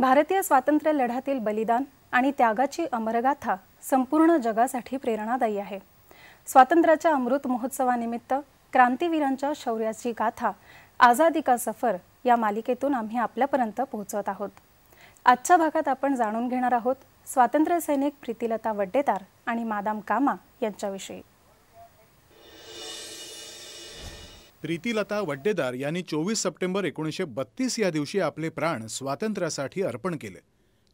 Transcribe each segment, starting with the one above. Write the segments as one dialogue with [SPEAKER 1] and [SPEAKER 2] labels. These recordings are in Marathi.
[SPEAKER 1] भारतीय स्वातंत्र्य लढ्यातील बलिदान आणि त्यागाची अमरगाथा संपूर्ण जगासाठी प्रेरणादायी आहे स्वातंत्र्याच्या अमृत महोत्सवानिमित्त क्रांतीवीरांच्या शौर्याची गाथा आझादी का सफर या मालिकेतून आम्ही आपल्यापर्यंत पोहोचवत आहोत आजच्या भागात आपण जाणून घेणार आहोत स्वातंत्र्य सैनिक प्रीतिलता वड्डेदार आणि मादाम कामा यांच्याविषयी प्रीतीलता वड्डेदार यांनी चोवीस सप्टेंबर एकोणीसशे बत्तीस या दिवशी आपले प्राण स्वातंत्र्यासाठी अर्पण केले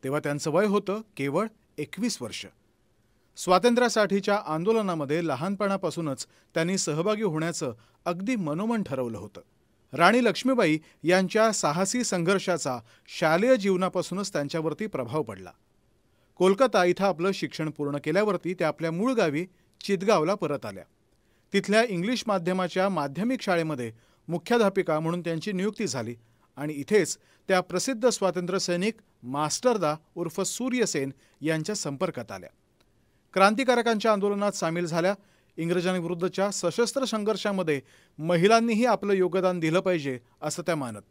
[SPEAKER 1] तेव्हा त्यांचं वय होतं केवळ एकवीस वर्ष स्वातंत्र्यासाठीच्या आंदोलनामध्ये लहानपणापासूनच त्यांनी सहभागी होण्याचं अगदी मनोमन ठरवलं होतं राणी लक्ष्मीबाई यांच्या साहसी संघर्षाचा शालेय जीवनापासूनच त्यांच्यावरती प्रभाव पडला कोलकाता इथं आपलं शिक्षण पूर्ण केल्यावरती त्या आपल्या मूळ गावी चितगावला परत आल्या तिथल्या इंग्लिश माध्यमाच्या माध्यमिक शाळेमध्ये मुख्याध्यापिका म्हणून त्यांची नियुक्ती झाली आणि इथेच त्या प्रसिद्ध स्वातंत्र्यसैनिक मास्टरदा उर्फ सूर्यसेन यांच्या संपर्कात आल्या क्रांतिकारकांच्या आंदोलनात सामील झाल्या इंग्रजांविरुद्धच्या सशस्त्र संघर्षामध्ये महिलांनीही आपलं योगदान दिलं पाहिजे असं त्या मानत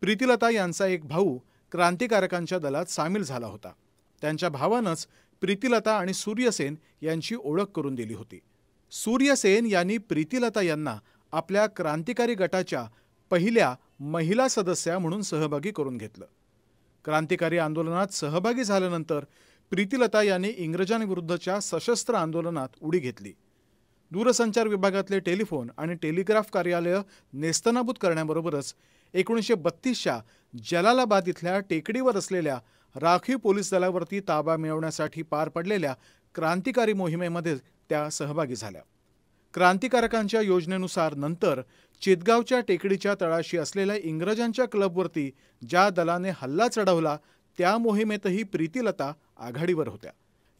[SPEAKER 1] प्रीतिलता यांचा एक भाऊ क्रांतिकारकांच्या दलात सामील झाला होता त्यांच्या भावानंच प्रीतिलता आणि सूर्यसेन यांची ओळख करून दिली होती सूर्यसेन यांनी प्रीतिलता यांना आपल्या क्रांतिकारी गटाच्या पहिल्या महिला सदस्या म्हणून सहभागी करून घेतलं क्रांतिकारी आंदोलनात सहभागी झाल्यानंतर प्रीतिलता यांनी इंग्रजांविरुद्धच्या सशस्त्र आंदोलनात उडी घेतली दूरसंचार विभागातले टेलिफोन आणि टेलिग्राफ कार्यालय नेस्तनाबूत करण्याबरोबरच एकोणीसशे बत्तीसच्या जलालाबाद इथल्या टेकडीवर असलेल्या राखीव पोलीस दलावरती ताबा मिळवण्यासाठी पार पडलेल्या क्रांतिकारी मोहिमेमध्ये त्या सहभागी झाल्या क्रांतिकारकांच्या योजनेनुसार नंतर चितगावच्या टेकडीच्या तळाशी असलेल्या इंग्रजांच्या क्लबवरती ज्या दलाने हल्ला चढवला त्या मोहिमेतही प्रीतिलता आघाडीवर होत्या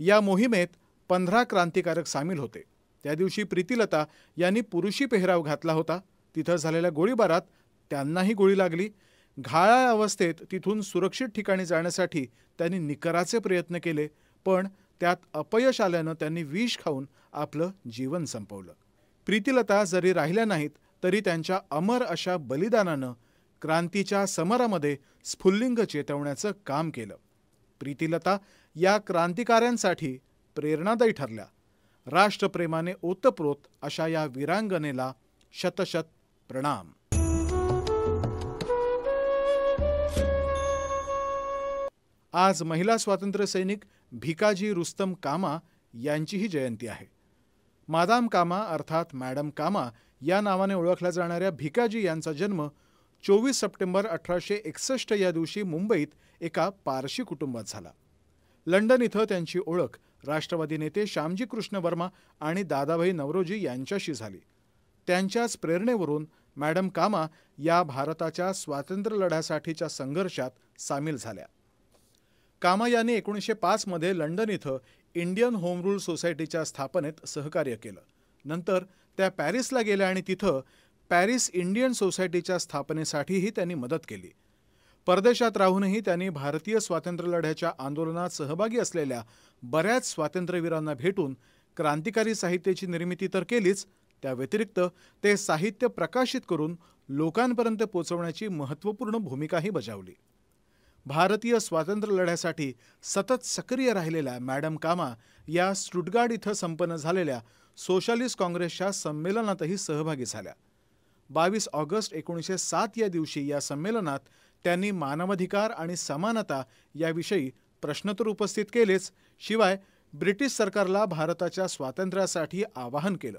[SPEAKER 1] या मोहिमेत पंधरा क्रांतिकारक सामील होते त्या दिवशी प्रीतिलता यांनी पुरुषी पेहराव घातला होता तिथं झालेल्या गोळीबारात त्यांनाही गोळी लागली घाळाळ अवस्थेत तिथून सुरक्षित ठिकाणी जाण्यासाठी त्यांनी निकराचे प्रयत्न केले पण त्यात अपयश आल्यानं त्यांनी विष खाऊन आपलं जीवन संपवलं प्रीतिलता जरी राहिल्या नाहीत तरी त्यांच्या अमर अशा बलिदानानं क्रांतीच्या समरामध्ये स्फुल्लिंग चेतवण्याचं काम केलं प्रीतिलता या क्रांतिकाऱ्यांसाठी प्रेरणादायी ठरल्या राष्ट्रप्रेमाने ओतप्रोत अशा या वीरांगनेला शतशत प्रणाम आज महिला स्वातंत्र्य सैनिक भिकाजी रुस्तम कामा यांचीही जयंती आहे मादाम कामा अर्थात मॅडम कामा या नावाने ओळखल्या जाणाऱ्या भिकाजी यांचा जन्म चोवीस सप्टेंबर अठराशे एकसष्ट या दिवशी मुंबईत एका पारशी कुटुंबात झाला लंडन इथं त्यांची ओळख राष्ट्रवादी नेते श्यामजी कृष्ण वर्मा आणि दादाभाई नवरोजी यांच्याशी झाली त्यांच्याच प्रेरणेवरून मॅडम कामा या भारताच्या स्वातंत्र्यलढ्यासाठीच्या संघर्षात सामील झाल्या कामा यांनी एकोणीसशे पाचमध्ये लंडन इथं इंडियन होम रूल सोसायटीच्या स्थापनेत सहकार्य केलं नंतर त्या पॅरिसला गेल्या आणि तिथं पॅरिस इंडियन सोसायटीच्या स्थापनेसाठीही त्यांनी मदत केली परदेशात राहूनही त्यांनी भारतीय स्वातंत्र्यलढ्याच्या आंदोलनात सहभागी असलेल्या बऱ्याच स्वातंत्र्यवीरांना भेटून क्रांतिकारी साहित्याची निर्मिती तर केलीच त्या व्यतिरिक्त ते साहित्य प्रकाशित करून लोकांपर्यंत पोचवण्याची महत्त्वपूर्ण भूमिकाही बजावली भारतीय स्वातंत्र्य लढ्यासाठी सतत सक्रिय राहिलेल्या मॅडम कामा या स्टुटगार्ड इथं संपन्न झालेल्या सोशालिस्ट काँग्रेसच्या संमेलनातही सहभागी झाल्या बावीस ऑगस्ट एकोणीसशे सात या दिवशी या संमेलनात त्यांनी मानवाधिकार आणि समानता याविषयी प्रश्न तर उपस्थित केलेच शिवाय ब्रिटिश सरकारला भारताच्या स्वातंत्र्यासाठी आवाहन केलं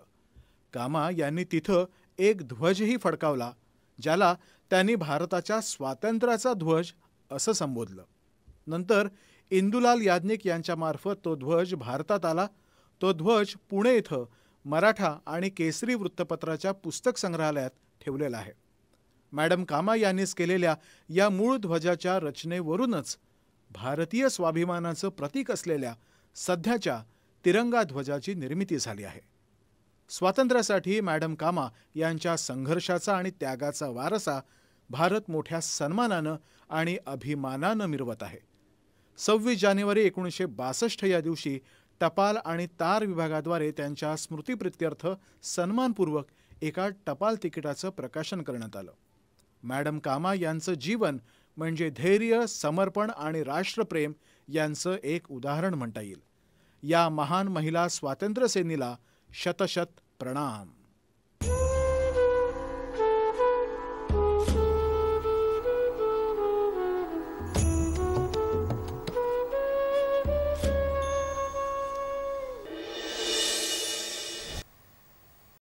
[SPEAKER 1] कामा यांनी तिथं एक ध्वजही फडकावला ज्याला त्यांनी भारताच्या स्वातंत्र्याचा ध्वज असं संबोधलं नंतर इंदुलाल याज्ञिक यांच्यामार्फत तो ध्वज भारतात आला तो ध्वज पुणे इथं मराठा आणि केसरी वृत्तपत्राच्या पुस्तक संग्रहालयात ठेवलेला आहे मॅडम कामा यांनीच केलेल्या या मूळ ध्वजाच्या रचनेवरूनच भारतीय स्वाभिमानाचं प्रतीक असलेल्या सध्याच्या तिरंगा ध्वजाची निर्मिती झाली आहे स्वातंत्र्यासाठी मॅडम कामा यांच्या संघर्षाचा आणि त्यागाचा वारसा भारत मोठ्या सन्मानानं आणि अभिमानानं मिरवत आहे सव्वीस जानेवारी एकोणीसशे बासष्ट या दिवशी टपाल आणि तार विभागाद्वारे त्यांच्या स्मृतिप्रित्यर्थ सन्मानपूर्वक एका टपाल तिकिटाचं प्रकाशन करण्यात आलं मॅडम कामा यांचं जीवन म्हणजे धैर्य समर्पण आणि राष्ट्रप्रेम यांचं एक उदाहरण म्हणता येईल या महान महिला स्वातंत्र्यसेनीला शतशत प्रणाम